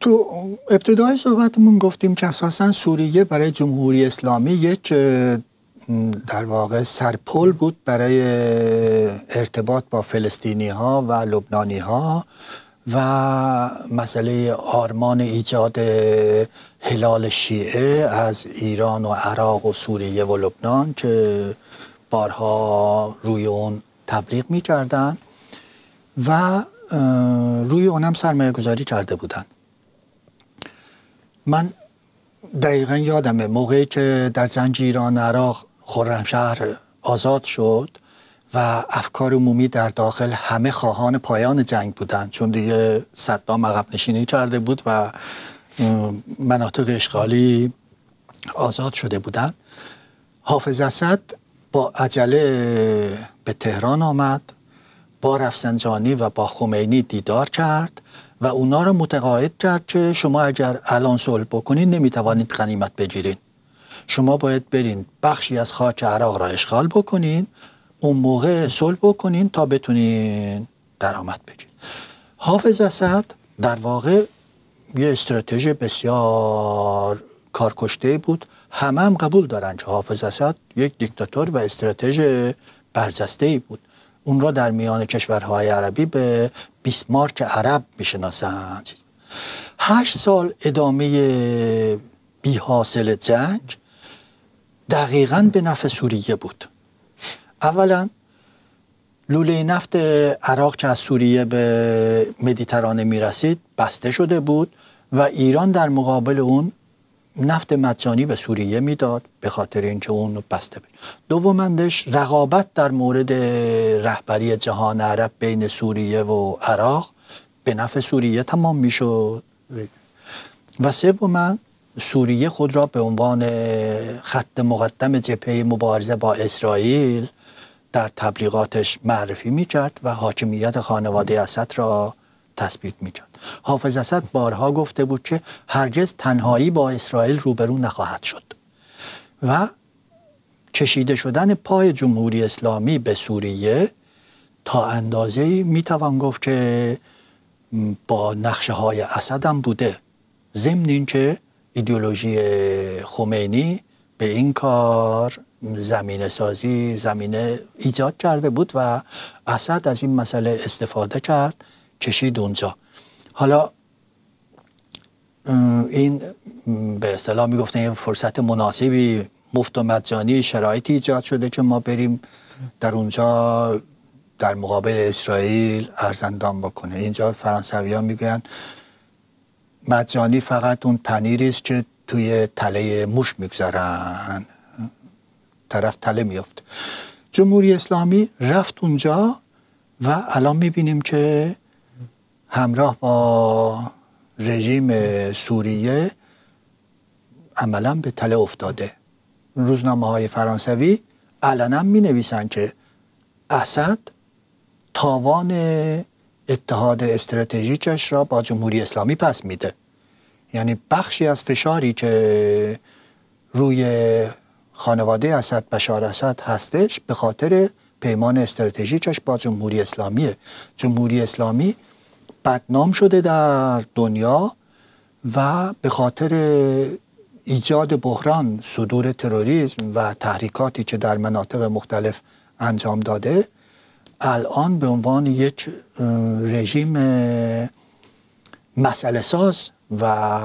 تو ابتدای صحبتمون گفتیم که اساسا سوریه برای جمهوری اسلامی یک در واقع سرپل بود برای ارتباط با فلسطینی ها و لبنانی ها و مسئله آرمان ایجاد هلال شیعه از ایران و عراق و سوریه و لبنان که بارها روی اون تبلیغ می کردن و روی اونم سرمایه گذاری کرده بودن من دقیقا یادمه موقعی که در زنج ایران عراق خرمشهر آزاد شد و افکار عمومی در داخل همه خواهان پایان جنگ بودند چون دیگه صدام عقب نشینی کرده بود و مناطق اشغالی آزاد شده بودند حافظ اسد با عجله به تهران آمد با رفسنجانی و با خمینی دیدار کرد و اونا را متقاعد کرد که شما اگر الان صلح بکنید نمیتوانید غنیمت بگیرین شما باید برین بخشی از خاک عراق را اشغال بکنین اون موقع صلح بکنین تا بتونین درآمد بگیرید. حافظ اسد در واقع یه استراتژی بسیار کارکشته بود همه هم قبول دارن که حافظ اسد یک دیکتاتور و استراتژی برجسته ای بود اون را در میان کشورهای عربی به بیسمارک عرب میشناسند هشت سال ادامه بی حاصل جنگ دقیقا به نفع سوریه بود اولا لوله نفت عراق که از سوریه به مدیترانه می رسید بسته شده بود و ایران در مقابل اون نفت مجانی به سوریه میداد به خاطر اینکه اون رو بسته بود دومندش رقابت در مورد رهبری جهان عرب بین سوریه و عراق به نفع سوریه تمام میشد و سوم سوریه خود را به عنوان خط مقدم جبهه مبارزه با اسرائیل در تبلیغاتش معرفی میکرد و حاکمیت خانواده اسد را تثبیت میکرد حافظ اسد بارها گفته بود که هرگز تنهایی با اسرائیل روبرو نخواهد شد و کشیده شدن پای جمهوری اسلامی به سوریه تا اندازه میتوان گفت که با نقشه های اسد هم بوده ضمن اینکه ایدئولوژی خمینی به این کار زمینه سازی زمینه ایجاد کرده بود و اسد از این مسئله استفاده کرد کشید اونجا حالا این به اصطلاح میگفتن یه فرصت مناسبی مفت و مجانی شرایطی ایجاد شده که ما بریم در اونجا در مقابل اسرائیل ارزندان بکنه اینجا فرانسوی ها میگویند مجانی فقط اون پنیری است که توی تله موش میگذارن طرف تله میافت جمهوری اسلامی رفت اونجا و الان میبینیم که همراه با رژیم سوریه عملا به تله افتاده روزنامه های فرانسوی علنا می نویسن که اسد تاوان اتحاد استراتژیکش را با جمهوری اسلامی پس میده یعنی بخشی از فشاری که روی خانواده اسد بشار اسد هستش به خاطر پیمان استراتژیکش با جمهوری اسلامیه جمهوری اسلامی بدنام شده در دنیا و به خاطر ایجاد بحران صدور تروریسم و تحریکاتی که در مناطق مختلف انجام داده الان به عنوان یک رژیم مسئله ساز و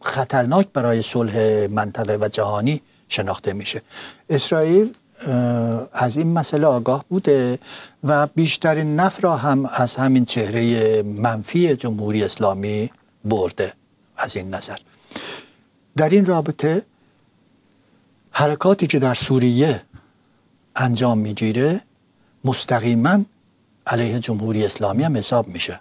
خطرناک برای صلح منطقه و جهانی شناخته میشه اسرائیل از این مسئله آگاه بوده و بیشترین نفر را هم از همین چهره منفی جمهوری اسلامی برده از این نظر در این رابطه حرکاتی که در سوریه انجام میگیره مستقیما علیه جمهوری اسلامی هم حساب میشه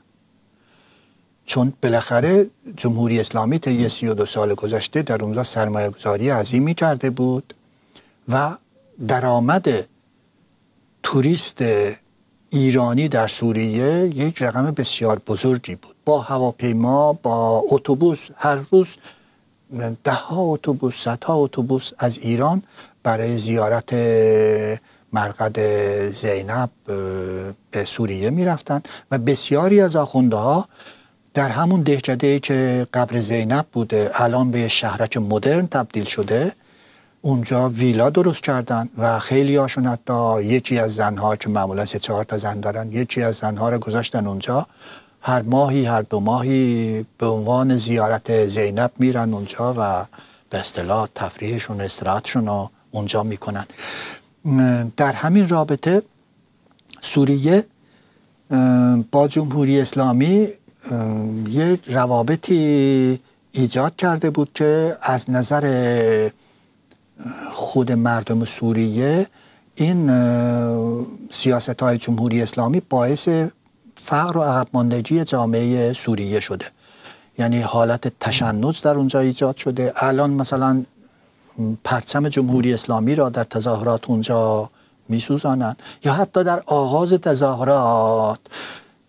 چون بالاخره جمهوری اسلامی و دو سال گذشته در اونجا سرمایه گذاری عظیمی کرده بود و درآمد توریست ایرانی در سوریه یک رقم بسیار بزرگی بود با هواپیما با اتوبوس هر روز ده ها اتوبوس صدها اتوبوس از ایران برای زیارت مرقد زینب به سوریه میرفتند و بسیاری از آخونده ها در همون دهجدهی که قبر زینب بوده الان به شهرک مدرن تبدیل شده اونجا ویلا درست کردن و خیلی هاشون حتی یکی از زنها که معمولا سه چهار تا زن دارن یکی از زنها رو گذاشتن اونجا هر ماهی هر دو ماهی به عنوان زیارت زینب میرن اونجا و به اصطلاح تفریحشون استراحتشون رو اونجا میکنن در همین رابطه سوریه با جمهوری اسلامی یه روابطی ایجاد کرده بود که از نظر خود مردم سوریه این سیاست های جمهوری اسلامی باعث فقر و عقب ماندگی جامعه سوریه شده یعنی حالت تشنج در اونجا ایجاد شده الان مثلا پرچم جمهوری اسلامی را در تظاهرات اونجا میسوزانند یا حتی در آغاز تظاهرات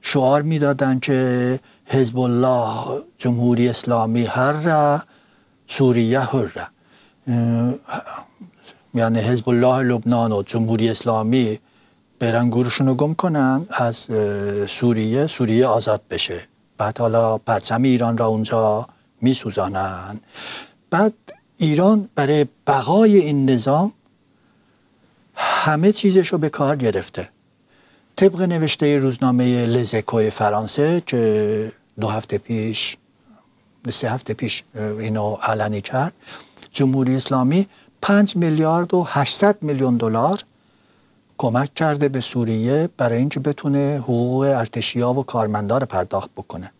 شعار میدادند که حزب الله جمهوری اسلامی هر را سوریه هر را یعنی حزب الله لبنان و جمهوری اسلامی برن گروشون گم کنن از سوریه سوریه آزاد بشه بعد حالا پرچم ایران را اونجا سوزانن بعد ایران برای بقای این نظام همه چیزش رو به کار گرفته طبق نوشته روزنامه لزکوی فرانسه که دو هفته پیش سه هفته پیش اینو علنی کرد جمهوری اسلامی 5 میلیارد و 800 میلیون دلار کمک کرده به سوریه برای اینکه بتونه حقوق ارتشیا و کارمندا رو پرداخت بکنه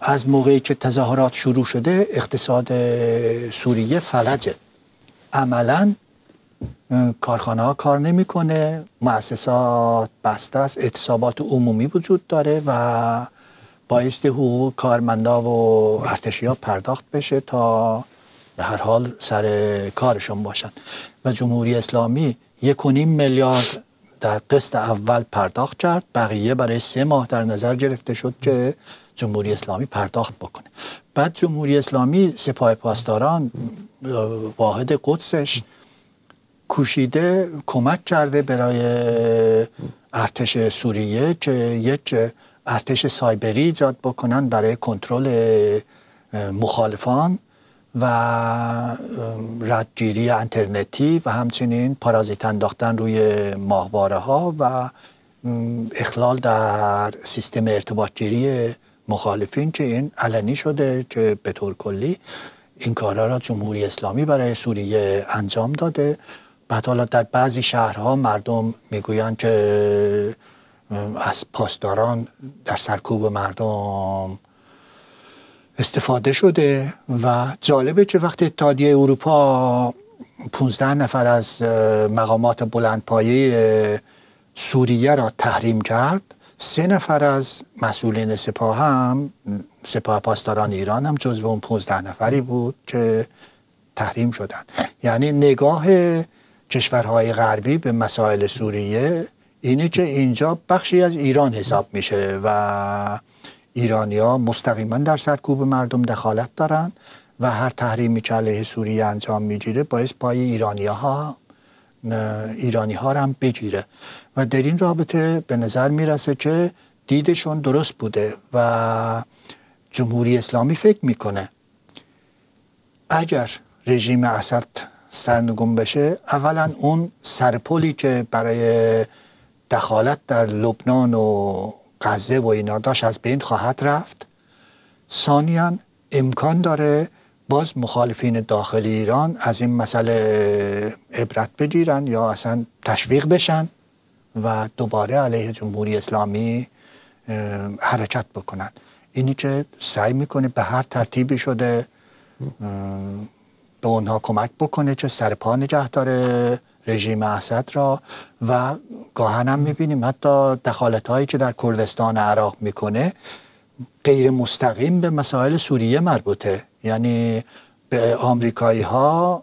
از موقعی که تظاهرات شروع شده اقتصاد سوریه فلجه عملا کارخانه ها کار نمیکنه مؤسسات بسته است اعتصابات عمومی وجود داره و بایست حقوق کارمندا و ارتشیا پرداخت بشه تا به هر حال سر کارشون باشند و جمهوری اسلامی یک و نیم میلیارد در قسط اول پرداخت کرد بقیه برای سه ماه در نظر گرفته شد که جمهوری اسلامی پرداخت بکنه بعد جمهوری اسلامی سپاه پاسداران واحد قدسش کوشیده کمک کرده برای ارتش سوریه که یک ارتش سایبری ایجاد بکنن برای کنترل مخالفان و ردگیری انترنتی و همچنین پارازیت انداختن روی ماهواره ها و اخلال در سیستم ارتباطگیری مخالفین که این علنی شده که به طور کلی این کارا را جمهوری اسلامی برای سوریه انجام داده بعد حالا در بعضی شهرها مردم میگویند که از پاسداران در سرکوب مردم استفاده شده و جالبه که وقتی اتحادیه اروپا 15 نفر از مقامات بلندپایه سوریه را تحریم کرد سه نفر از مسئولین سپاه هم سپاه پاسداران ایران هم جزو اون 15 نفری بود که تحریم شدند یعنی نگاه کشورهای غربی به مسائل سوریه اینه که اینجا بخشی از ایران حساب میشه و ایرانیا مستقیما در سرکوب مردم دخالت دارند و هر تحریمی که علیه سوریه انجام میگیره باعث پای ایرانی ها ایرانی ها هم بگیره و در این رابطه به نظر میرسه که دیدشون درست بوده و جمهوری اسلامی فکر میکنه اگر رژیم اسد سرنگون بشه اولا اون سرپلی که برای دخالت در لبنان و غزه و اینا داشت از بین خواهد رفت ثانیا امکان داره باز مخالفین داخل ایران از این مسئله عبرت بگیرن یا اصلا تشویق بشن و دوباره علیه جمهوری اسلامی حرکت بکنن اینی که سعی میکنه به هر ترتیبی شده به اونها کمک بکنه چه سرپا نگه داره رژیم اسد را و گاهن هم میبینیم حتی دخالت هایی که در کردستان عراق میکنه غیر مستقیم به مسائل سوریه مربوطه یعنی به آمریکایی ها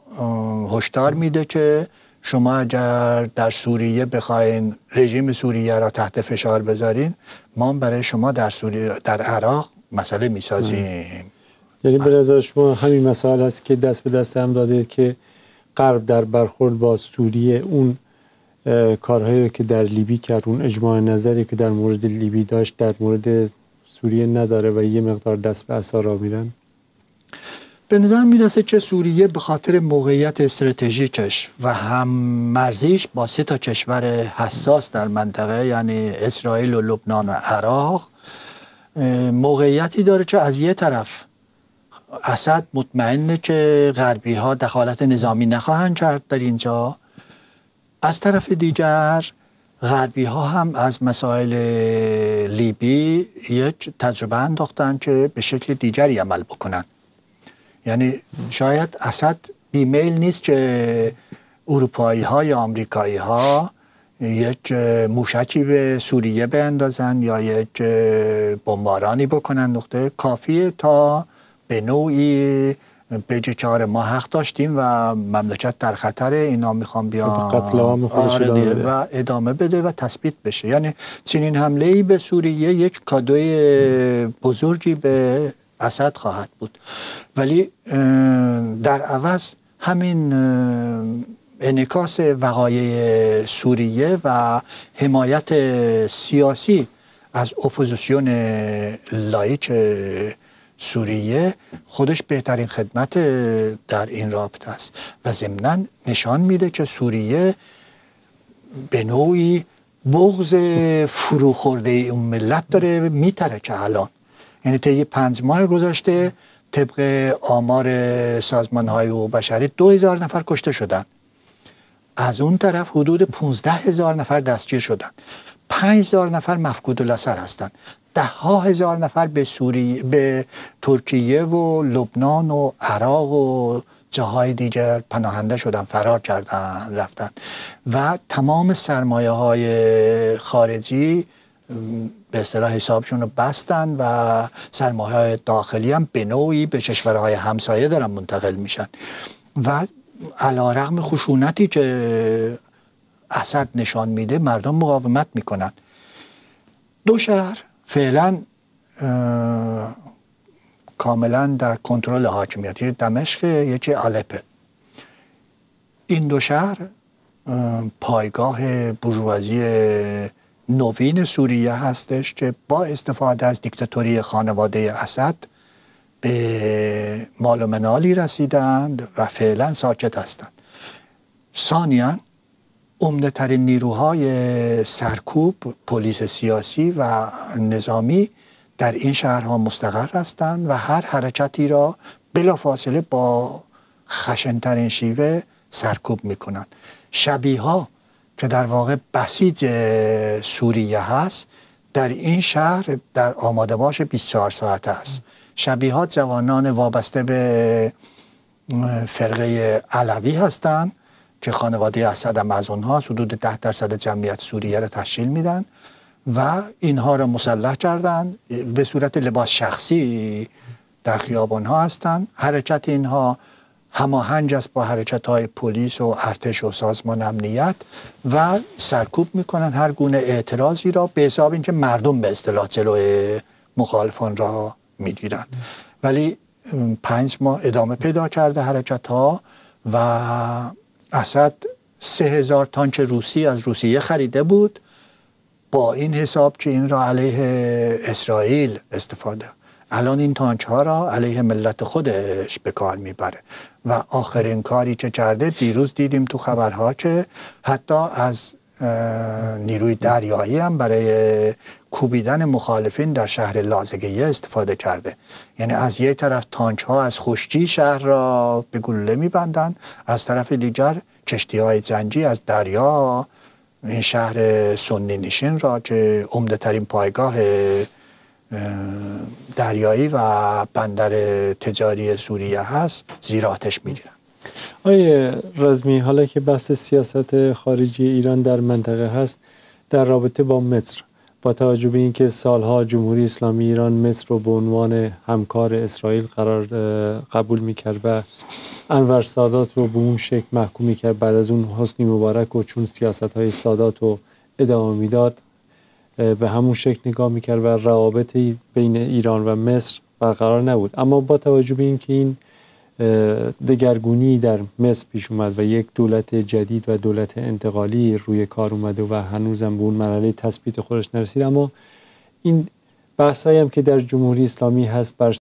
هشدار میده که شما اگر در سوریه بخواین رژیم سوریه را تحت فشار بذارین ما برای شما در سوریه در عراق مسئله میسازیم یعنی به شما همین مسائل هست که دست به دست هم داده که قرب در برخورد با سوریه اون کارهایی که در لیبی کرد اون اجماع نظری که در مورد لیبی داشت در مورد سوریه نداره و یه مقدار دست به اثار میرن به نظر میرسه که سوریه به خاطر موقعیت استراتژیکش و هم مرزیش با سه تا کشور حساس در منطقه یعنی اسرائیل و لبنان و عراق موقعیتی داره که از یه طرف اسد مطمئنه که غربی ها دخالت نظامی نخواهند کرد در اینجا از طرف دیگر غربی ها هم از مسائل لیبی یک تجربه انداختن که به شکل دیگری عمل بکنند یعنی شاید اسد بیمیل نیست که اروپایی ها یا آمریکایی ها یک موشکی به سوریه بندازن یا یک بمبارانی بکنن نقطه کافیه تا به نوعی پیج چهار ما حق داشتیم و مملکت در خطر اینا میخوام بیا قتل آره و ادامه بده و تثبیت بشه یعنی چنین حمله ای به سوریه یک کادوی بزرگی به اسد خواهد بود ولی در عوض همین انکاس وقایع سوریه و حمایت سیاسی از اپوزیسیون لایک سوریه خودش بهترین خدمت در این رابطه است و ضمنا نشان میده که سوریه به نوعی بغض فروخورده اون ملت داره میتره که الان یعنی طی پنج ماه گذشته طبق آمار سازمان های و بشری دو هزار نفر کشته شدن از اون طرف حدود پونزده هزار نفر دستگیر شدند پنج هزار نفر مفقود الاثر هستند ده ها هزار نفر به سوریه به ترکیه و لبنان و عراق و جاهای دیگر پناهنده شدن فرار کردن رفتن و تمام سرمایه های خارجی به اصطلاح حسابشون رو بستن و سرمایه های داخلی هم به نوعی به کشورهای همسایه دارن منتقل میشن و علا رقم خشونتی که اسد نشان میده مردم مقاومت میکنن دو شهر فعلا کاملا در کنترل حاکمیت یکی یعنی دمشق یکی علپه این دو شهر پایگاه بورژوازی نوین سوریه هستش که با استفاده از دیکتاتوری خانواده اسد به مال و منالی رسیدند و فعلا ساکت هستند ثانیا عمده ترین نیروهای سرکوب پلیس سیاسی و نظامی در این شهرها مستقر هستند و هر حرکتی را بلافاصله با خشنترین شیوه سرکوب میکنند شبیه ها که در واقع بسیج سوریه هست در این شهر در آماده باش 24 ساعته است شبیه ها جوانان وابسته به فرقه علوی هستند خانواده اسد هم از اونها حدود ده درصد جمعیت سوریه را تشکیل میدن و اینها را مسلح کردن به صورت لباس شخصی در خیابان ها هستند حرکت اینها هماهنگ است با حرکت های پلیس و ارتش و سازمان امنیت و سرکوب میکنن هر گونه اعتراضی را به حساب اینکه مردم به اصطلاح جلوی مخالفان را میگیرند ولی پنج ماه ادامه پیدا کرده حرکت ها و اسد سه هزار تانک روسی از روسیه خریده بود با این حساب که این را علیه اسرائیل استفاده الان این تانچ ها را علیه ملت خودش به کار میبره و آخرین کاری چه کرده دیروز دیدیم تو خبرها که حتی از نیروی دریایی هم برای کوبیدن مخالفین در شهر لازگیه استفاده کرده یعنی از یک طرف تانچ ها از خشکی شهر را به گلوله میبندند از طرف دیگر کشتی های زنجی از دریا این شهر سنی نشین را که عمده ترین پایگاه دریایی و بندر تجاری سوریه هست زیر آتش میگیرن آیا رزمی حالا که بحث سیاست خارجی ایران در منطقه هست در رابطه با مصر با توجه به اینکه سالها جمهوری اسلامی ایران مصر رو به عنوان همکار اسرائیل قرار قبول میکرد و انور سادات رو به اون شکل محکوم کرد بعد از اون حسنی مبارک و چون سیاست های سادات رو ادامه میداد به همون شکل نگاه میکرد و روابط بین ایران و مصر برقرار نبود اما با توجه به اینکه این دگرگونی در مصر پیش اومد و یک دولت جدید و دولت انتقالی روی کار اومده و هنوزم به اون مرحله تثبیت خودش نرسید اما این بحثایی هم که در جمهوری اسلامی هست بر